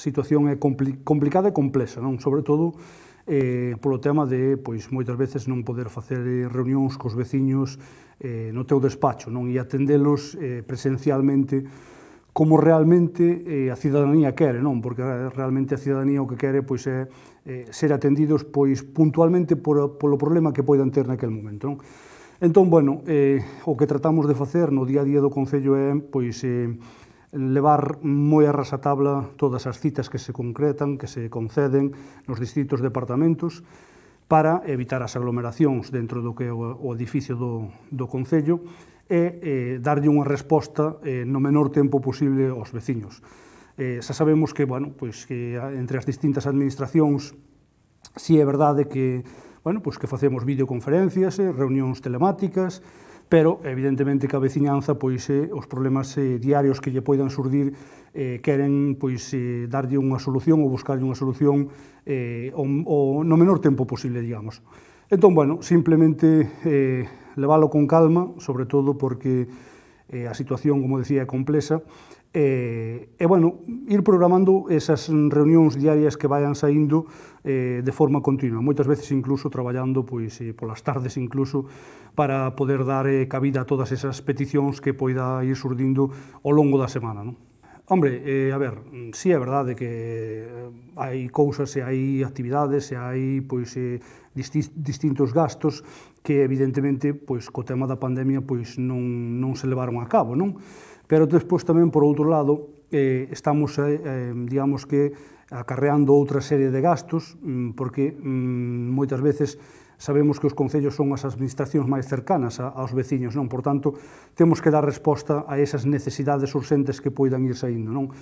situación é compli complicada e complexa, non? Sobre todo eh, polo tema de, pois, moitas veces non poder facer eh, reunións cos veciños eh, no teu despacho, non? E atendelos eh, presencialmente como realmente eh, a cidadanía quere, non? Porque realmente a cidadanía o que quere pois é eh, ser atendidos pois puntualmente por, polo problema que poidan ter naquel momento, non? Entón, bueno, eh, o que tratamos de facer no día a día do Concello é, pois, eh, levar moi a todas as citas que se concretan, que se conceden nos distintos departamentos para evitar as aglomeracións dentro do que é o edificio do, do Concello e eh, darlle unha resposta eh, no menor tempo posible aos veciños. Eh, xa sabemos que, bueno, pois que entre as distintas administracións si é verdade que, bueno, pois que facemos videoconferencias, eh, reunións telemáticas, pero evidentemente que a veciñanza pois eh, os problemas eh, diarios que lle poidan surdir eh, queren pois eh, darlle unha solución ou buscarlle unha solución eh, o, o, no menor tempo posible, digamos. Entón, bueno, simplemente eh, leválo con calma, sobre todo porque eh, a situación, como decía, é complexa, E, eh, e bueno, ir programando esas reunións diarias que vayan saindo eh, de forma continua, moitas veces incluso traballando pois eh, polas tardes incluso para poder dar eh, cabida a todas esas peticións que poida ir surdindo ao longo da semana, non? Hombre, eh, a ver, sí é verdade que eh, hai cousas e hai actividades e hai pois eh, disti distintos gastos que evidentemente pois co tema da pandemia pois non non se levaron a cabo, non? Pero despois tamén, por outro lado, eh, estamos, eh, digamos que, acarreando outra serie de gastos, mm, porque mm, moitas veces sabemos que os concellos son as administracións máis cercanas aos veciños, non? Por tanto, temos que dar resposta a esas necesidades urxentes que poidan ir saindo, non?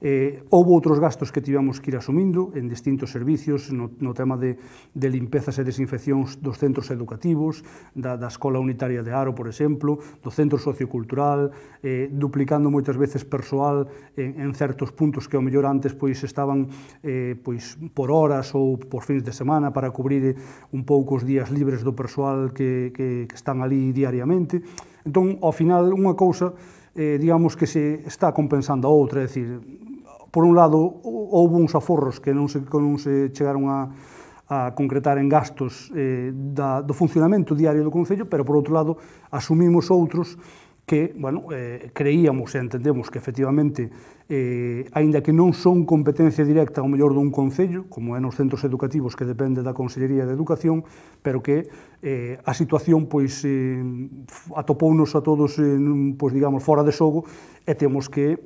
Eh, houve outros gastos que tivemos que ir asumindo en distintos servicios, no, no tema de, de limpezas e desinfeccións dos centros educativos, da, da Escola Unitaria de Aro, por exemplo, do Centro Sociocultural, eh, duplicando moitas veces persoal en, en certos puntos que ao mellor antes pois estaban eh, pois por horas ou por fins de semana para cubrir eh, un pouco os días libres do persoal que, que, que están ali diariamente. Entón, ao final, unha cousa eh, digamos que se está compensando a outra, é dicir, Por un lado, houve uns aforros que non se, non se chegaron a, a concretar en gastos eh, da, do funcionamento diario do Concello, pero por outro lado asumimos outros que, bueno, eh, creíamos e entendemos que efectivamente, eh, aínda que non son competencia directa ao mellor dun Concello, como é nos centros educativos que depende da Consellería de Educación, pero que eh, a situación pois eh, atopounos a todos, eh, pois digamos, fora de xogo e temos que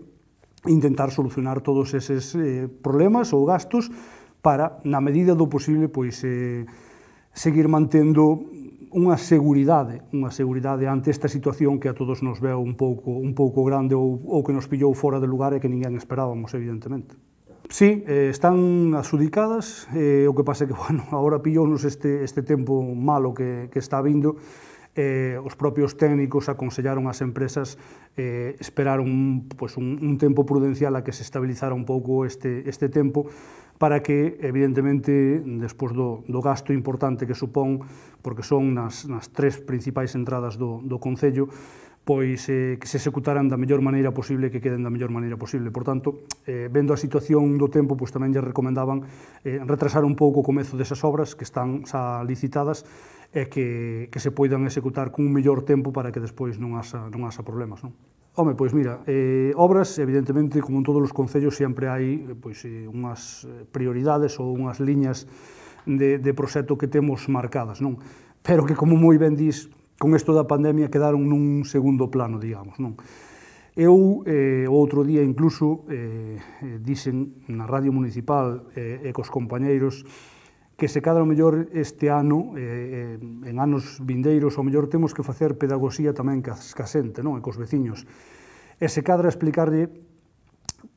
intentar solucionar todos eses eh, problemas ou gastos para, na medida do posible, pois, eh, seguir mantendo unha seguridade, unha seguridade ante esta situación que a todos nos veu un pouco, un pouco grande ou, ou que nos pillou fora de lugar e que ninguén esperábamos, evidentemente. Sí, eh, están asudicadas, eh, o que pasa é que, bueno, agora pillou este, este tempo malo que, que está vindo, eh, os propios técnicos aconsellaron ás empresas eh, esperar un, pues un, un tempo prudencial a que se estabilizara un pouco este, este tempo para que, evidentemente, despois do, do gasto importante que supón, porque son nas, nas tres principais entradas do, do Concello, pois eh, que se executaran da mellor maneira posible que queden da mellor maneira posible. Por tanto, eh, vendo a situación do tempo, pois tamén lle recomendaban eh, retrasar un pouco o comezo desas obras que están xa licitadas e que, que se poidan executar cun mellor tempo para que despois non asa, non asa problemas. Non? Home, pois mira, eh, obras, evidentemente, como en todos os concellos, sempre hai pois, eh, unhas prioridades ou unhas liñas de, de proxecto que temos marcadas, non? Pero que, como moi ben dís, con isto da pandemia quedaron nun segundo plano, digamos, non? Eu, eh, outro día, incluso, eh, eh, dixen na radio municipal eh, e cos compañeiros que se cadra o mellor este ano, eh, eh en anos vindeiros, o mellor temos que facer pedagogía tamén ca casente, non? e cos veciños. E se cadra explicarlle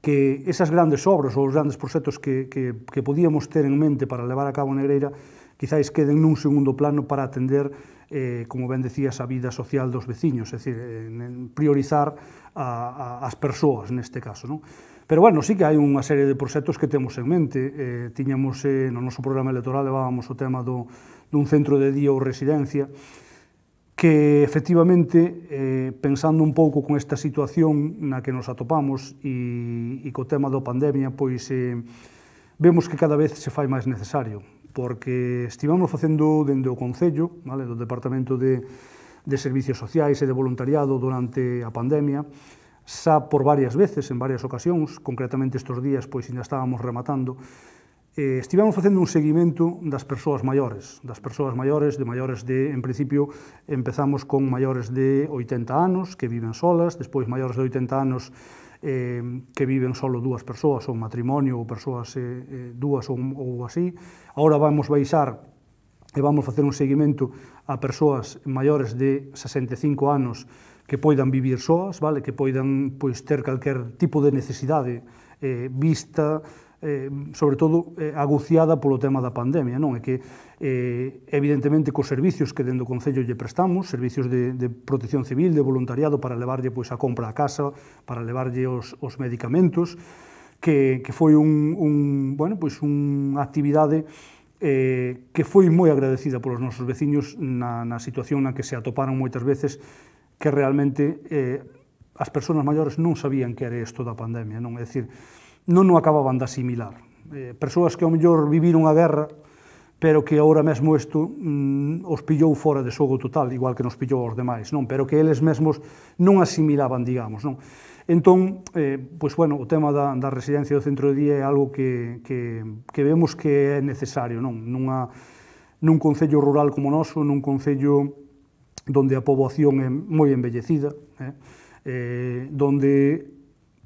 que esas grandes obras ou os grandes proxectos que, que, que podíamos ter en mente para levar a cabo Negreira quizáis queden nun segundo plano para atender eh, como ben decías, a vida social dos veciños, é dicir, eh, priorizar a, a, as persoas neste caso. Non? Pero bueno, sí que hai unha serie de proxectos que temos en mente. Eh, tiñamos eh, no noso programa electoral levábamos o tema do, dun centro de día ou residencia, que efectivamente, eh, pensando un pouco con esta situación na que nos atopamos e, e co tema da pandemia, pois eh, vemos que cada vez se fai máis necesario porque estivamos facendo dende o Concello, vale, do Departamento de, de Servicios Sociais e de Voluntariado durante a pandemia, xa por varias veces, en varias ocasións, concretamente estes días, pois ainda estábamos rematando, eh, estivemos facendo un seguimento das persoas maiores, das persoas maiores, de maiores de, en principio, empezamos con maiores de 80 anos que viven solas, despois maiores de 80 anos eh, que viven solo dúas persoas, ou matrimonio, ou persoas eh, eh, dúas ou, ou así. Ahora vamos baixar e vamos facer un seguimento a persoas maiores de 65 anos que poidan vivir soas, vale? que poidan pois, ter calquer tipo de necesidade eh, vista, eh, sobre todo eh, aguciada polo tema da pandemia, non? É que eh, evidentemente cos servicios que dentro do Concello lle prestamos, servicios de, de protección civil, de voluntariado para levarlle pois, a compra a casa, para levarlle os, os medicamentos, que, que foi un, un, bueno, pois unha actividade eh, que foi moi agradecida polos nosos veciños na, na situación na que se atoparon moitas veces que realmente eh, as persoas maiores non sabían que era isto da pandemia, non? É dicir, non o acababan de asimilar. Eh, persoas que ao mellor viviron a guerra, pero que ahora mesmo isto mm, os pillou fora de xogo total, igual que nos pillou aos demais, non? Pero que eles mesmos non asimilaban, digamos, non? Entón, eh, pois, bueno, o tema da, da residencia do centro de día é algo que, que, que vemos que é necesario, non? Nunha, nun concello rural como o noso, nun concello onde a poboación é moi envellecida, eh? Eh, donde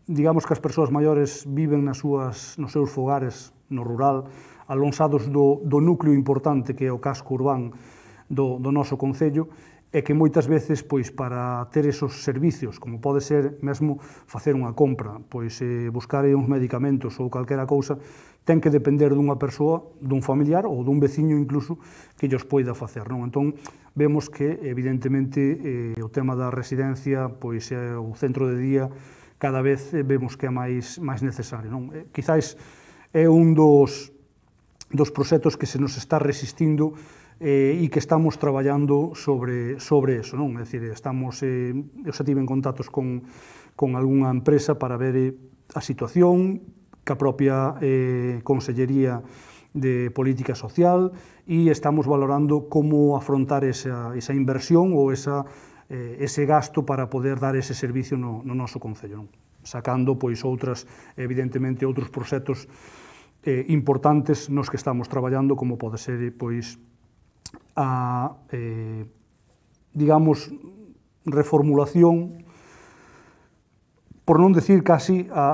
digamos que as persoas maiores viven nas súas, nos seus fogares no rural, alonsados do, do núcleo importante que é o casco urbán do, do noso Concello, e que moitas veces pois para ter esos servicios, como pode ser mesmo facer unha compra, pois eh, buscar uns medicamentos ou calquera cousa, ten que depender dunha persoa, dun familiar ou dun veciño incluso que lles poida facer, non? Entón vemos que evidentemente eh, o tema da residencia, pois eh, o centro de día cada vez eh, vemos que é máis, máis necesario. Non? Eh, quizáis é un dos, dos proxectos que se nos está resistindo eh, e que estamos traballando sobre, sobre eso. Non? É dicir, estamos, eh, eu xa tive en contactos con, con algunha empresa para ver eh, a situación que a propia eh, Consellería de Política Social e estamos valorando como afrontar esa, esa inversión ou esa eh, ese gasto para poder dar ese servicio no, no noso Concello. Non? Sacando, pois, outras, evidentemente, outros proxectos eh, importantes nos que estamos traballando, como pode ser, eh, pois, a, eh, digamos, reformulación, por non decir casi a,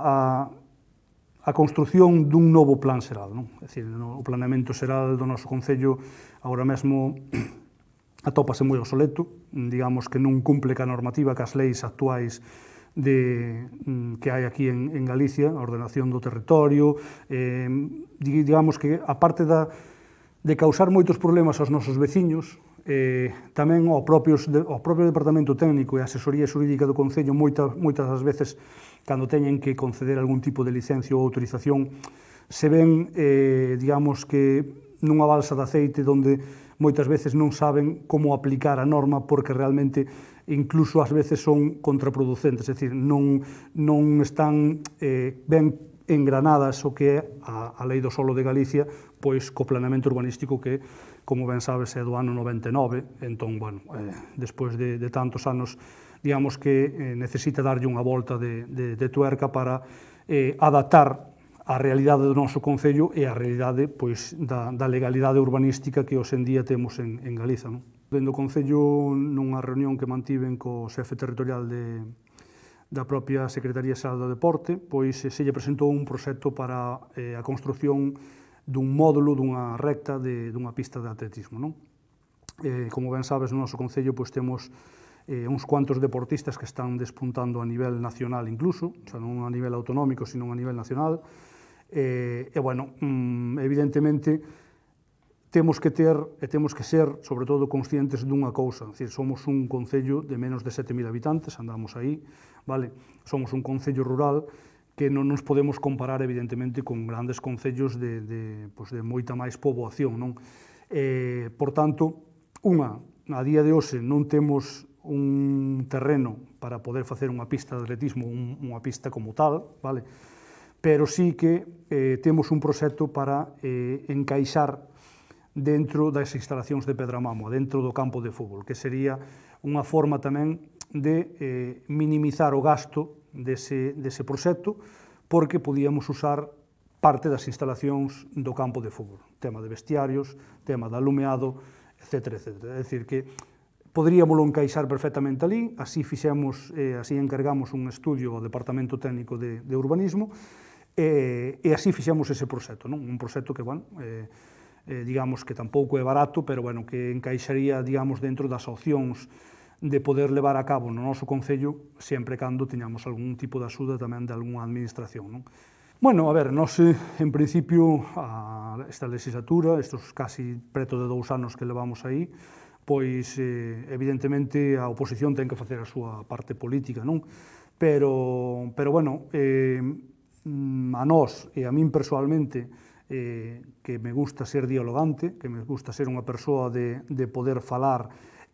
a, a construción dun novo plan xeral. Non? É dicir, o planeamento xeral do noso Concello agora mesmo atópase moi obsoleto, digamos que non cumple ca normativa que as leis actuais de, mm, que hai aquí en, en Galicia, a ordenación do territorio, eh, digamos que a parte da, de causar moitos problemas aos nosos veciños, eh, tamén ao, propios, o ao propio Departamento Técnico e a Asesoría Xurídica do Concello moitas, moitas das veces cando teñen que conceder algún tipo de licencia ou autorización se ven, eh, digamos que nunha balsa de aceite onde moitas veces non saben como aplicar a norma porque realmente incluso ás veces son contraproducentes, é dicir, non, non están eh, ben engranadas o que é a, a Lei do Solo de Galicia, pois co planeamento urbanístico que, como ben sabes, é do ano 99, entón, bueno, eh, despois de, de tantos anos, digamos que eh, necesita darlle unha volta de, de, de tuerca para eh, adaptar a realidade do noso Concello e a realidade pois, da, da legalidade urbanística que hoxendía temos en, en Galiza. Non? Dendo o Concello, nunha reunión que mantiven co xefe territorial de, da propia Secretaría Xeral do Deporte, pois eh, se lle presentou un proxecto para eh, a construción dun módulo dunha recta de, dunha pista de atletismo. Non? Eh, como ben sabes, no noso Concello pois, temos eh, uns cuantos deportistas que están despuntando a nivel nacional incluso, xa non a nivel autonómico, sino a nivel nacional, Eh, e, bueno, mm, evidentemente, temos que ter e temos que ser, sobre todo, conscientes dunha cousa. É dicir, somos un concello de menos de 7.000 habitantes, andamos aí, vale? Somos un concello rural que non nos podemos comparar, evidentemente, con grandes concellos de, de, pues, de moita máis poboación, non? Eh, por tanto, unha, a día de hoxe non temos un terreno para poder facer unha pista de atletismo, un, unha pista como tal, vale? pero sí que eh, temos un proxecto para eh, encaixar dentro das instalacións de Pedramamo, dentro do campo de fútbol, que sería unha forma tamén de eh, minimizar o gasto dese, dese proxecto, porque podíamos usar parte das instalacións do campo de fútbol, tema de vestiarios, tema de alumeado, etc. etc. É dicir, que poderíamoslo encaixar perfectamente ali, así fixemos, eh, así encargamos un estudio ao Departamento Técnico de, de Urbanismo, E, e así fixemos ese proxecto, non? un proxecto que, bueno, eh, eh, digamos que tampouco é barato, pero bueno, que encaixaría, digamos, dentro das opcións de poder levar a cabo no noso Concello sempre cando teñamos algún tipo de axuda tamén de algunha administración. Non? Bueno, a ver, nos, eh, en principio, a esta legislatura, estos casi preto de dous anos que levamos aí, pois, eh, evidentemente, a oposición ten que facer a súa parte política, non? Pero, pero bueno, eh, Mm, a nós e a min persoalmente eh, que me gusta ser dialogante, que me gusta ser unha persoa de, de poder falar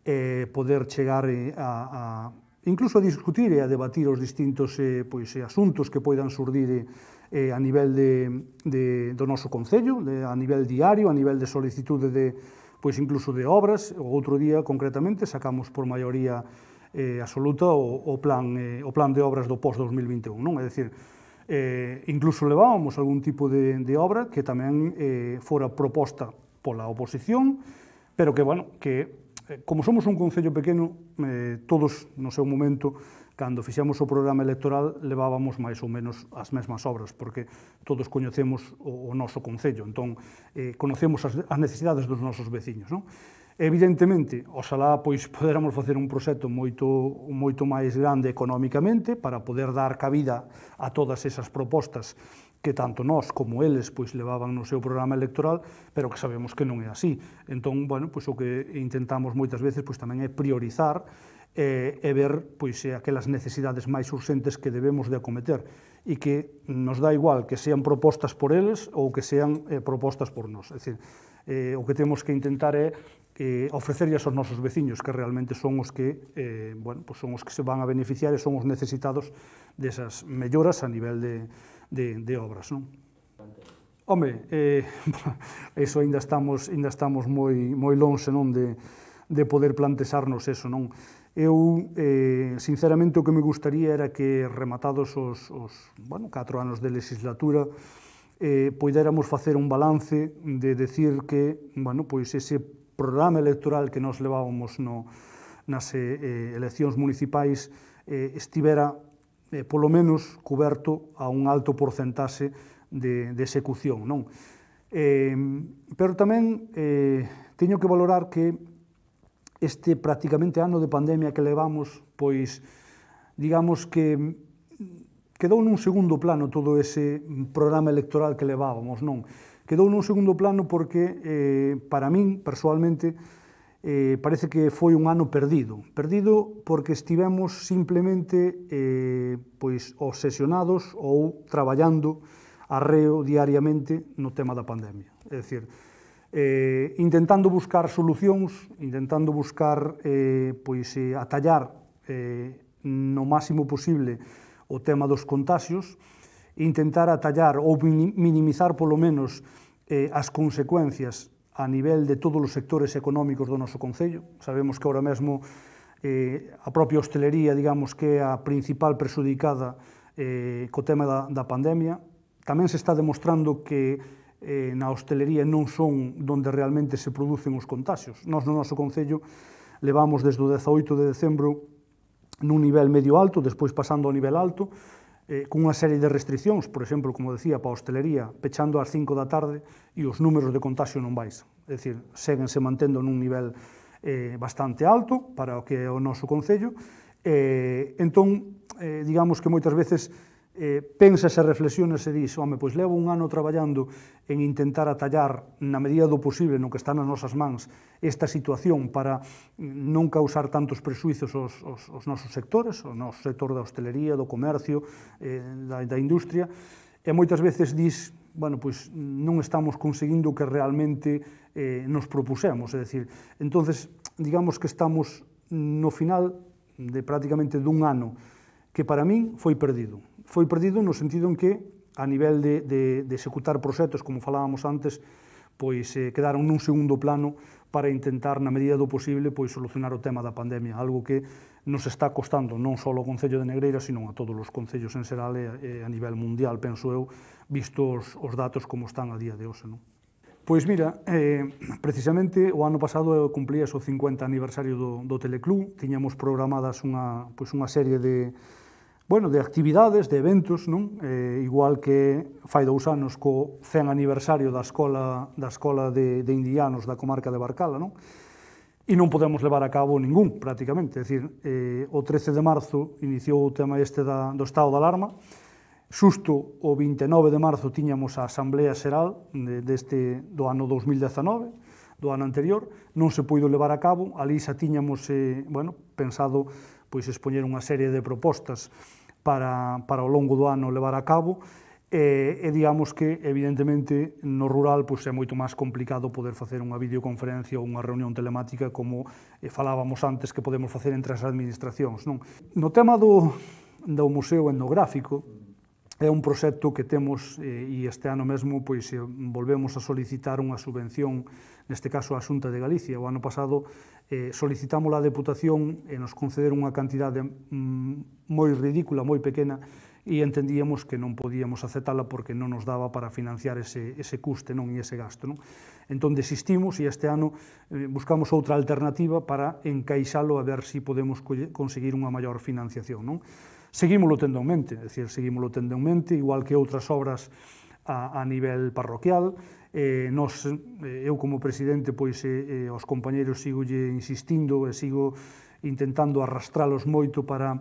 e eh, poder chegar eh, a, a incluso a discutir e a debatir os distintos eh, pois, eh, asuntos que poidan surdir eh, eh, a nivel de, de, do noso Concello, de, a nivel diario, a nivel de solicitude de, pois, incluso de obras. O outro día, concretamente, sacamos por maioría eh, absoluta o, o, plan, eh, o plan de obras do post-2021. Non? É dicir, Eh, incluso levábamos algún tipo de, de obra que tamén eh, fora proposta pola oposición, pero que, bueno, que eh, como somos un concello pequeno, eh, todos no seu momento, cando fixemos o programa electoral, levábamos máis ou menos as mesmas obras, porque todos coñecemos o, o noso concello, entón, eh, conocemos as, as necesidades dos nosos veciños. Non? Evidentemente, oxalá pois poderamos facer un proxecto moito moito máis grande economicamente para poder dar cabida a todas esas propostas que tanto nós como eles pois levaban no seu programa electoral, pero que sabemos que non é así. Entón, bueno, pois o que intentamos moitas veces pois tamén é priorizar eh, e ver pois, aquelas necesidades máis urxentes que debemos de acometer e que nos dá igual que sean propostas por eles ou que sean eh, propostas por nós. É dicir, eh, o que temos que intentar é eh, ofrecerlle aos nosos veciños que realmente son os que eh, bueno, pois son os que se van a beneficiar e son os necesitados desas melloras a nivel de, de, de obras. Non? Home, eh, eso ainda estamos, ainda estamos moi, moi longe non de, de poder plantexarnos eso, non? Eu, eh, sinceramente, o que me gustaría era que rematados os, os bueno, 4 anos de legislatura eh, poidéramos facer un balance de decir que bueno, pois ese programa electoral que nos levábamos no, nas eh, eh eleccións municipais eh, estivera eh, polo menos coberto a un alto porcentaxe de, de execución. Non? Eh, pero tamén eh, teño que valorar que este prácticamente ano de pandemia que levamos, pois digamos que quedou nun segundo plano todo ese programa electoral que levábamos, non? Quedou nun segundo plano porque eh, para min persoalmente eh, parece que foi un ano perdido. Perdido porque estivemos simplemente eh, pois obsesionados ou traballando arreo diariamente no tema da pandemia. É dicir, eh, intentando buscar solucións, intentando buscar eh, pois, eh, atallar eh, no máximo posible o tema dos contagios, intentar atallar ou minimizar polo menos eh, as consecuencias a nivel de todos os sectores económicos do noso Concello. Sabemos que ahora mesmo eh, a propia hostelería, digamos, que é a principal presudicada eh, co tema da, da pandemia. Tamén se está demostrando que eh, na hostelería non son donde realmente se producen os contagios. Nós no noso Concello levamos desde o 18 de decembro nun nivel medio alto, despois pasando ao nivel alto, eh, cunha serie de restriccións, por exemplo, como decía, para a hostelería, pechando ás 5 da tarde e os números de contagio non baixan. É dicir, seguense mantendo nun nivel eh, bastante alto para o que é o noso Concello. Eh, entón, eh, digamos que moitas veces eh, pensas e reflexionas e dis, home, pois levo un ano traballando en intentar atallar na medida do posible no que está nas nosas mans esta situación para mm, non causar tantos presuizos aos, aos, aos nosos sectores, ao noso sector da hostelería, do comercio, eh, da, da industria, e moitas veces dis, bueno, pois non estamos conseguindo o que realmente eh, nos propusemos, é dicir, entonces digamos que estamos no final de prácticamente dun ano que para min foi perdido foi perdido no sentido en que, a nivel de, de, de executar proxectos, como falábamos antes, pois eh, quedaron nun segundo plano para intentar, na medida do posible, pois solucionar o tema da pandemia, algo que nos está costando non só ao Concello de Negreira, sino a todos os concellos en xeral e a nivel mundial, penso eu, visto os, os datos como están a día de hoxe. Non? Pois mira, eh, precisamente o ano pasado eu cumplía o 50 aniversario do, do Teleclub, tiñamos programadas unha, pois unha serie de, bueno, de actividades, de eventos, non? Eh, igual que fai dous anos co 100 aniversario da escola da escola de, de indianos da comarca de Barcala, non? E non podemos levar a cabo ningún, prácticamente. É dicir, eh, o 13 de marzo iniciou o tema este da, do estado de alarma, Xusto o 29 de marzo tiñamos a Asamblea Xeral de, deste, do ano 2019, do ano anterior, non se puido levar a cabo, ali xa tiñamos, eh, bueno, pensado pois expoñer unha serie de propostas para, para ao longo do ano levar a cabo, e, e digamos que, evidentemente, no rural pois, é moito máis complicado poder facer unha videoconferencia ou unha reunión telemática como eh, falábamos antes que podemos facer entre as administracións. Non? No tema do, do museo etnográfico, é un proxecto que temos eh, e este ano mesmo pois eh, volvemos a solicitar unha subvención, neste caso a Xunta de Galicia. O ano pasado eh, solicitamos a Deputación e nos conceder unha cantidade mm, moi ridícula, moi pequena, e entendíamos que non podíamos aceptala porque non nos daba para financiar ese, ese custe non e ese gasto. Non? Entón desistimos e este ano eh, buscamos outra alternativa para encaixalo a ver se si podemos conseguir unha maior financiación. Non? Seguímolo tendo en mente, é dicir, seguímolo tendo en mente, igual que outras obras a, a nivel parroquial. Eh, nos, eh, eu como presidente, pois, eh, eh, os compañeros sigo insistindo e sigo intentando arrastralos moito para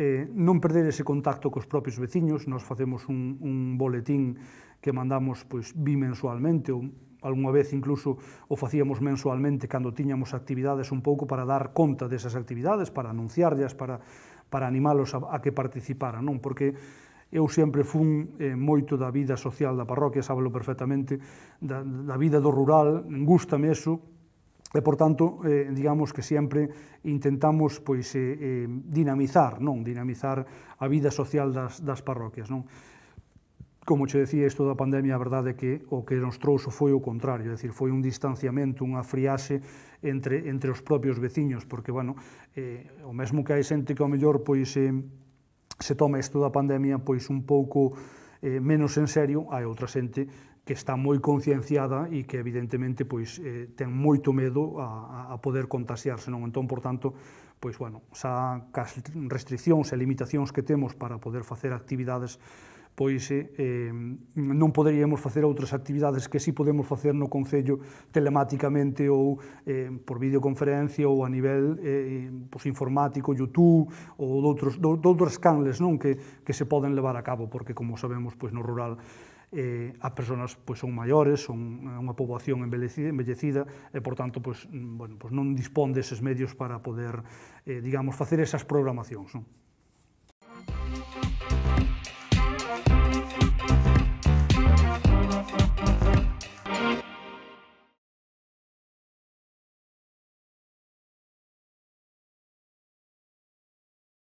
eh, non perder ese contacto cos propios veciños. Nos facemos un, un boletín que mandamos pois, bimensualmente, ou algunha vez incluso o facíamos mensualmente cando tiñamos actividades un pouco para dar conta desas actividades, para anunciarlas, para para animalos a, a que participaran, non? Porque eu sempre fun eh, moito da vida social da parroquia, sábelo perfectamente, da, da vida do rural, gustame eso, e, por tanto, eh, digamos que sempre intentamos pois eh, eh, dinamizar, non, dinamizar a vida social das, das parroquias, non? Como che decía, isto da pandemia, a verdade é que o que nos trouxo foi o contrario, é dicir, foi un distanciamento, unha friaxe entre, entre os propios veciños, porque, bueno, eh, o mesmo que hai xente que ao mellor pois, eh, se toma isto da pandemia pois un pouco eh, menos en serio, hai outra xente que está moi concienciada e que evidentemente pois eh, ten moito medo a, a poder contasearse, non? Entón, por tanto, pois bueno, xa cas restriccións e limitacións que temos para poder facer actividades pois eh, non poderíamos facer outras actividades que si podemos facer no Concello telemáticamente ou eh, por videoconferencia ou a nivel eh, pois, informático, YouTube ou doutros, doutros canles non que, que se poden levar a cabo, porque como sabemos pois, no rural eh, as persoas pois, son maiores, son eh, unha poboación envellecida, envellecida e, por tanto, pois, mm, bueno, pois non dispón deses medios para poder, eh, digamos, facer esas programacións. Non?